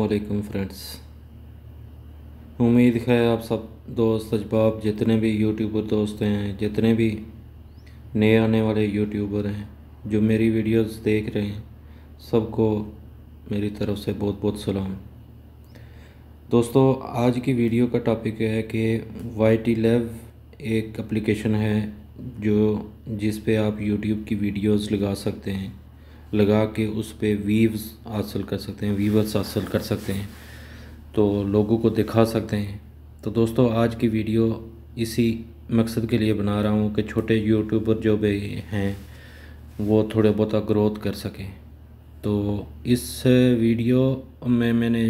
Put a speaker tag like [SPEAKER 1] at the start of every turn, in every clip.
[SPEAKER 1] अल्लाम फ्रेंड्स उम्मीद है आप सब दोस्त अजबाब जितने भी यूट्यूबर दोस्त हैं जितने भी नए आने वाले यूट्यूबर हैं जो मेरी वीडियोस देख रहे हैं सबको मेरी तरफ से बहुत बहुत सलाम दोस्तों आज की वीडियो का टॉपिक है कि वाई टी लेव एक एप्लीकेशन है जो जिस पे आप यूट्यूब की वीडियोस लगा सकते हैं लगा के उस पर वीव्स हासिल कर सकते हैं वीवर्स हासिल कर सकते हैं तो लोगों को दिखा सकते हैं तो दोस्तों आज की वीडियो इसी मकसद के लिए बना रहा हूँ कि छोटे यूट्यूबर जो भी हैं वो थोड़े बहुत ग्रोथ कर सकें तो इस वीडियो में मैंने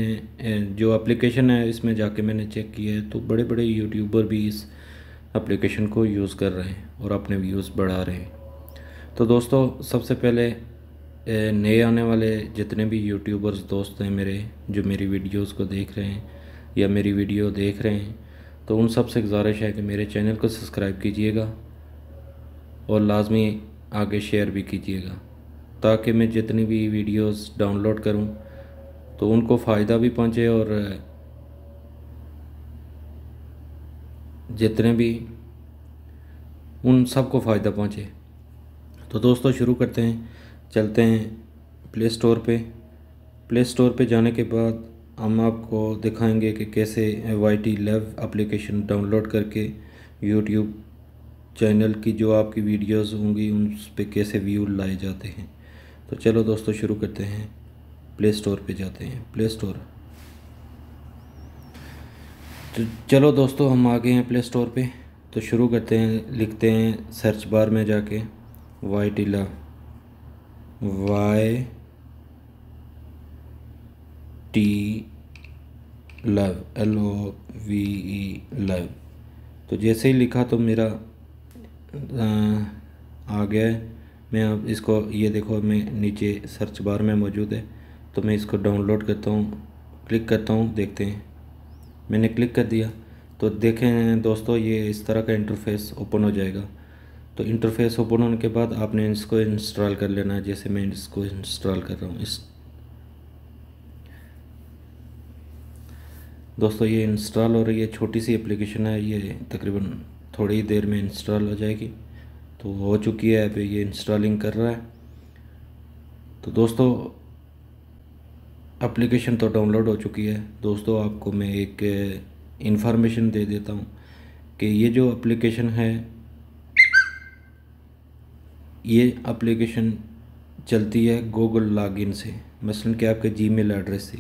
[SPEAKER 1] जो एप्लीकेशन है इसमें जाके मैंने चेक किया है तो बड़े बड़े यूट्यूबर भी इस एप्लीकेशन को यूज़ कर रहे हैं और अपने व्यूज़ बढ़ा रहे हैं तो दोस्तों सबसे पहले नए आने वाले जितने भी यूट्यूबर्स दोस्त हैं मेरे जो मेरी वीडियोस को देख रहे हैं या मेरी वीडियो देख रहे हैं तो उन सब से गुजारिश है कि मेरे चैनल को सब्सक्राइब कीजिएगा और लाजमी आगे शेयर भी कीजिएगा ताकि मैं जितनी भी वीडियोस डाउनलोड करूं तो उनको फ़ायदा भी पहुंचे और जितने भी उन सबको फ़ायदा पहुँचे तो दोस्तों शुरू करते हैं चलते हैं प्ले स्टोर पे प्ले स्टोर पे जाने के बाद हम आपको दिखाएंगे कि कैसे Y T love application download करके यूट्यूब चैनल की जो आपकी वीडियोस होंगी उन पर कैसे व्यू लाए जाते हैं तो चलो दोस्तों शुरू करते हैं प्ले स्टोर पे जाते हैं प्ले स्टोर तो चलो दोस्तों हम आ गए हैं प्ले स्टोर पे तो शुरू करते हैं लिखते हैं सर्च बार में जाके Y T love Y T love L O V E love तो जैसे ही लिखा तो मेरा आ गया है मैं अब इसको ये देखो मैं नीचे सर्च बार में मौजूद है तो मैं इसको डाउनलोड करता हूँ क्लिक करता हूँ देखते हैं मैंने क्लिक कर दिया तो देखें दोस्तों ये इस तरह का इंटरफेस ओपन हो जाएगा तो इंटरफेस ओपन होने के बाद आपने इसको इंस्टॉल कर लेना है जैसे मैं इसको इंस्टॉल कर रहा हूँ इस दोस्तों ये इंस्टॉल हो रही है छोटी सी एप्लीकेशन है ये तकरीबन थोड़ी ही देर में इंस्टॉल हो जाएगी तो हो चुकी है अभी ये इंस्टॉलिंग कर रहा है तो दोस्तों एप्लीकेशन तो डाउनलोड हो चुकी है दोस्तों आपको मैं एक इंफॉर्मेशन दे देता हूँ कि ये जो एप्लीकेशन है ये एप्लीकेशन चलती है गूगल लॉगिन से मसलन कि आपके जीमेल एड्रेस से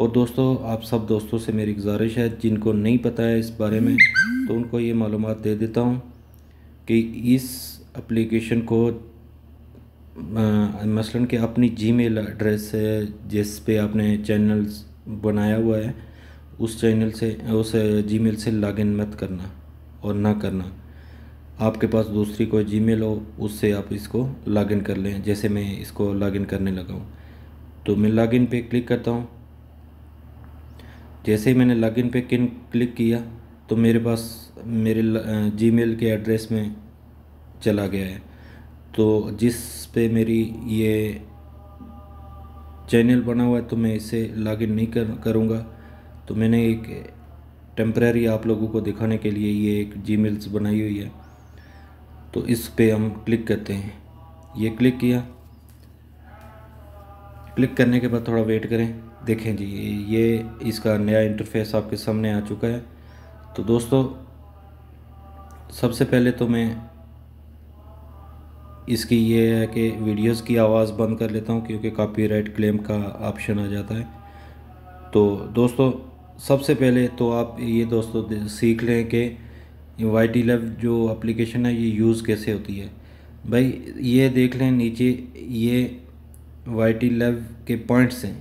[SPEAKER 1] और दोस्तों आप सब दोस्तों से मेरी गुजारिश है जिनको नहीं पता है इस बारे में तो उनको ये मालूम दे देता हूँ कि इस एप्लीकेशन को मसलन कि अपनी जीमेल एड्रेस जिस पे आपने चैनल बनाया हुआ है उस चैनल से उस जीमेल से लॉगिन मत करना और ना करना आपके पास दूसरी कोई जीमेल हो उससे आप इसको लॉगिन कर लें जैसे मैं इसको लॉगिन करने लगा हूँ तो मैं लॉगिन पे क्लिक करता हूँ जैसे ही मैंने लॉगिन पे किन क्लिक किया तो मेरे पास मेरे जीमेल के एड्रेस में चला गया है तो जिस पे मेरी ये चैनल बना हुआ है तो मैं इसे लॉगिन नहीं कर करूँगा तो मैंने एक टेम्प्रेरी आप लोगों को दिखाने के लिए ये एक जी बनाई हुई है तो इस पे हम क्लिक करते हैं ये क्लिक किया क्लिक करने के बाद थोड़ा वेट करें देखें जी ये इसका नया इंटरफेस आपके सामने आ चुका है तो दोस्तों सबसे पहले तो मैं इसकी ये है कि वीडियोस की आवाज़ बंद कर लेता हूँ क्योंकि कॉपीराइट क्लेम का ऑप्शन आ जाता है तो दोस्तों सबसे पहले तो आप ये दोस्तों सीख लें कि वाई टी लव जो अप्लीकेशन है ये यूज़ कैसे होती है भाई ये देख लें नीचे ये वाई टी लव के पॉइंट्स हैं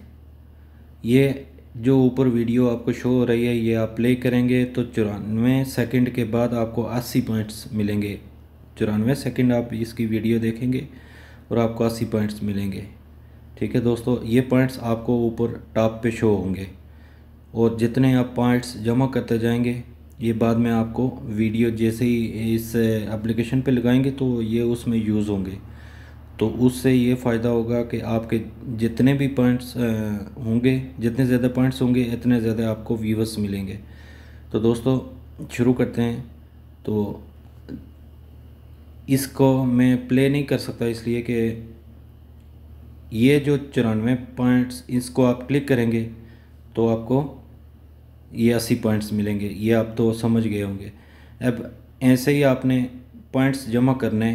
[SPEAKER 1] ये जो ऊपर वीडियो आपको शो हो रही है ये आप प्ले करेंगे तो चौरानवे सेकंड के बाद आपको 80 पॉइंट्स मिलेंगे चौरानवे सेकंड आप इसकी वीडियो देखेंगे और आपको 80 पॉइंट्स मिलेंगे ठीक है दोस्तों ये पॉइंट्स आपको ऊपर टॉप पे शो होंगे और जितने आप पॉइंट्स जमा करते जाएंगे ये बाद में आपको वीडियो जैसे ही इस एप्लीकेशन पे लगाएंगे तो ये उसमें यूज़ होंगे तो उससे ये फ़ायदा होगा कि आपके जितने भी पॉइंट्स होंगे जितने ज़्यादा पॉइंट्स होंगे इतने ज़्यादा आपको व्यूवर्स मिलेंगे तो दोस्तों शुरू करते हैं तो इसको मैं प्ले नहीं कर सकता इसलिए कि ये जो चौरानवे पॉइंट्स इसको आप क्लिक करेंगे तो आपको ये अस्सी पॉइंट्स मिलेंगे ये आप तो समझ गए होंगे अब ऐसे ही आपने पॉइंट्स जमा करने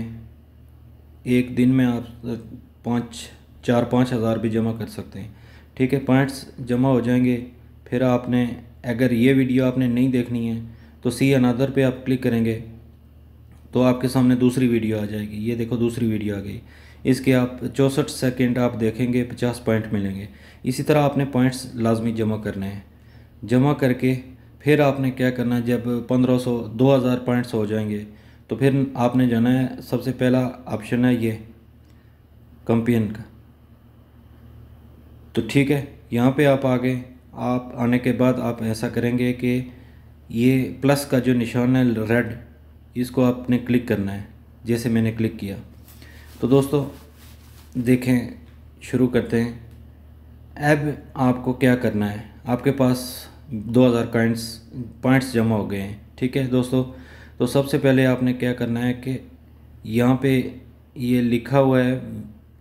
[SPEAKER 1] एक दिन में आप पाँच चार पाँच हज़ार भी जमा कर सकते हैं ठीक है पॉइंट्स जमा हो जाएंगे फिर आपने अगर ये वीडियो आपने नहीं देखनी है तो सी अनादर पे आप क्लिक करेंगे तो आपके सामने दूसरी वीडियो आ जाएगी ये देखो दूसरी वीडियो आ गई इसके आप चौंसठ सेकेंड आप देखेंगे पचास पॉइंट मिलेंगे इसी तरह आपने पॉइंट्स लाजमी जमा करने हैं जमा करके फिर आपने क्या करना है जब 1500 2000 पॉइंट्स हो जाएंगे तो फिर आपने जाना है सबसे पहला ऑप्शन है ये कंपियन का तो ठीक है यहाँ पे आप आ गए आप आने के बाद आप ऐसा करेंगे कि ये प्लस का जो निशान है रेड इसको आपने क्लिक करना है जैसे मैंने क्लिक किया तो दोस्तों देखें शुरू करते हैं अब आपको क्या करना है आपके पास 2000 कॉइन्स पॉइंट्स जमा हो गए हैं ठीक है दोस्तों तो सबसे पहले आपने क्या करना है कि यहाँ पे ये लिखा हुआ है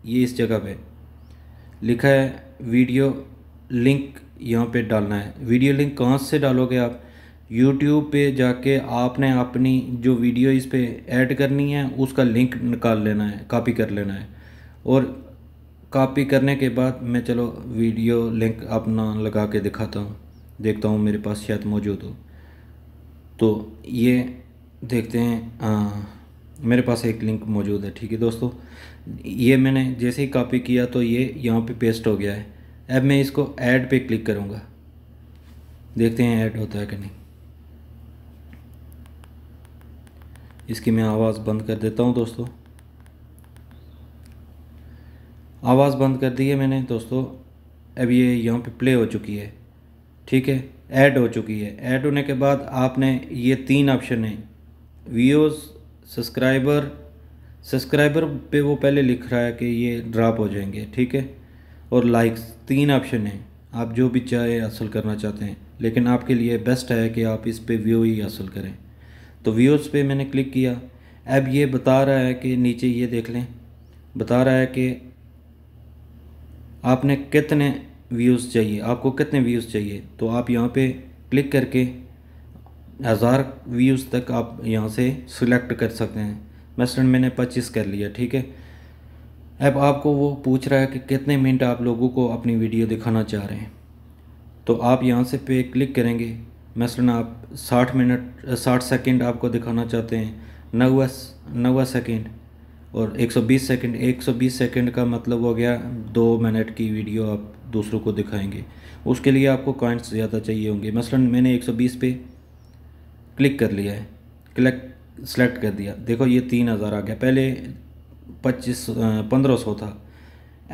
[SPEAKER 1] ये इस जगह पे लिखा है वीडियो लिंक यहाँ पे डालना है वीडियो लिंक कहाँ से डालोगे आप यूट्यूब पे जाके आपने अपनी जो वीडियो इस पर ऐड करनी है उसका लिंक निकाल लेना है कॉपी कर लेना है और कॉपी करने के बाद मैं चलो वीडियो लिंक अपना लगा के दिखाता हूँ देखता हूँ मेरे पास शायद मौजूद हो तो ये देखते हैं आ, मेरे पास एक लिंक मौजूद है ठीक है दोस्तों ये मैंने जैसे ही कॉपी किया तो ये यहाँ पे पेस्ट हो गया है अब मैं इसको ऐड पे क्लिक करूँगा देखते हैं ऐड होता है कि नहीं इसकी मैं आवाज़ बंद कर देता हूँ दोस्तों आवाज़ बंद कर दी है मैंने दोस्तों अब ये यहाँ पे प्ले हो चुकी है ठीक है ऐड हो चुकी है ऐड होने के बाद आपने ये तीन ऑप्शन हैं व्यूज़ सब्सक्राइबर सब्सक्राइबर पे वो पहले लिख रहा है कि ये ड्रॉप हो जाएंगे ठीक है और लाइक्स तीन ऑप्शन हैं आप जो भी चाहे हासिल करना चाहते हैं लेकिन आपके लिए बेस्ट है कि आप इस पर व्यू ही हासिल करें तो व्यूज़ पे मैंने क्लिक किया अब ये बता रहा है कि नीचे ये देख लें बता रहा है कि आपने कितने व्यूज़ चाहिए आपको कितने व्यूज़ चाहिए तो आप यहाँ पे क्लिक करके हज़ार व्यूज़ तक आप यहाँ से सिलेक्ट कर सकते हैं मसलन मैंने पच्चीस कर लिया ठीक है अब आपको वो पूछ रहा है कि कितने मिनट आप लोगों को अपनी वीडियो दिखाना चाह रहे हैं तो आप यहाँ से पे क्लिक करेंगे मसलन आप साठ मिनट साठ सेकेंड आपको दिखाना चाहते हैं नवा नवा सेकेंड और 120 सेकंड 120 सेकंड का मतलब हो गया दो मिनट की वीडियो आप दूसरों को दिखाएंगे उसके लिए आपको कॉइंट्स ज़्यादा चाहिए होंगे मसलन मैंने 120 पे क्लिक कर लिया है क्लिक सेलेक्ट कर दिया देखो ये तीन हज़ार आ गया पहले पच्चीस पंद्रह सौ था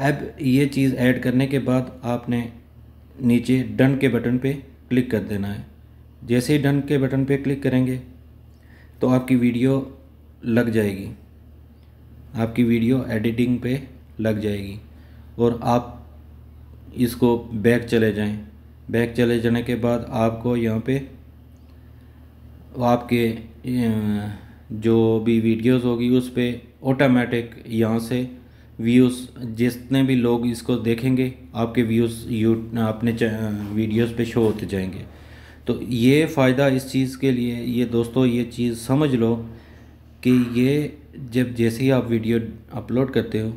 [SPEAKER 1] अब ये चीज़ ऐड करने के बाद आपने नीचे डन के बटन पे क्लिक कर देना है जैसे ही डन के बटन पर क्लिक करेंगे तो आपकी वीडियो लग जाएगी आपकी वीडियो एडिटिंग पे लग जाएगी और आप इसको बैक चले जाएं बैक चले जाने के बाद आपको यहाँ पे आपके जो भी वीडियोस होगी उस पर ऑटोमेटिक यहाँ से व्यूज़ जितने भी लोग इसको देखेंगे आपके व्यूज़ यू अपने वीडियोस पे शो होते जाएंगे तो ये फ़ायदा इस चीज़ के लिए ये दोस्तों ये चीज़ समझ लो कि ये जब जैसे ही आप वीडियो अपलोड करते हो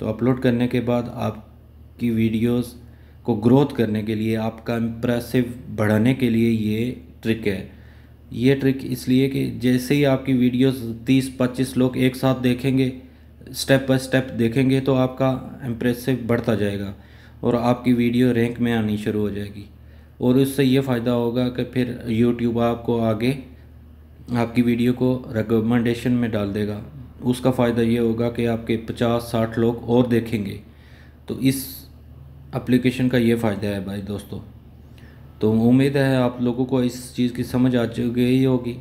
[SPEAKER 1] तो अपलोड करने के बाद आपकी वीडियोस को ग्रोथ करने के लिए आपका इम्प्रेसिव बढ़ाने के लिए ये ट्रिक है ये ट्रिक इसलिए कि जैसे ही आपकी वीडियोस 30-25 लोग एक साथ देखेंगे स्टेप बाय स्टेप देखेंगे तो आपका इम्प्रेसिव बढ़ता जाएगा और आपकी वीडियो रैंक में आनी शुरू हो जाएगी और उससे ये फ़ायदा होगा कि फिर यूट्यूब आपको आगे आपकी वीडियो को रिकमेंडेशन में डाल देगा उसका फ़ायदा ये होगा कि आपके पचास साठ लोग और देखेंगे तो इस एप्लीकेशन का ये फ़ायदा है भाई दोस्तों तो उम्मीद है आप लोगों को इस चीज़ की समझ आ चुकी होगी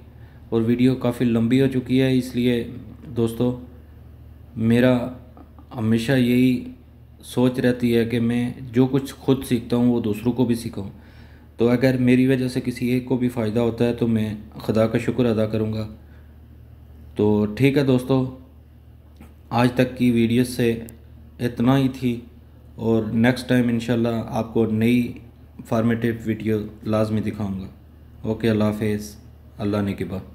[SPEAKER 1] और वीडियो काफ़ी लंबी हो चुकी है इसलिए दोस्तों मेरा हमेशा यही सोच रहती है कि मैं जो कुछ खुद सीखता हूँ वो दूसरों को भी सिखाऊँ तो अगर मेरी वजह से किसी एक को भी फ़ायदा होता है तो मैं खुदा का शुक्र अदा करूँगा तो ठीक है दोस्तों आज तक की वीडियो से इतना ही थी और नेक्स्ट टाइम इन आपको नई फार्मेटिव वीडियो लाजमी दिखाऊँगा ओके अल्लाह हाफ़ अल्लाह ने के बाद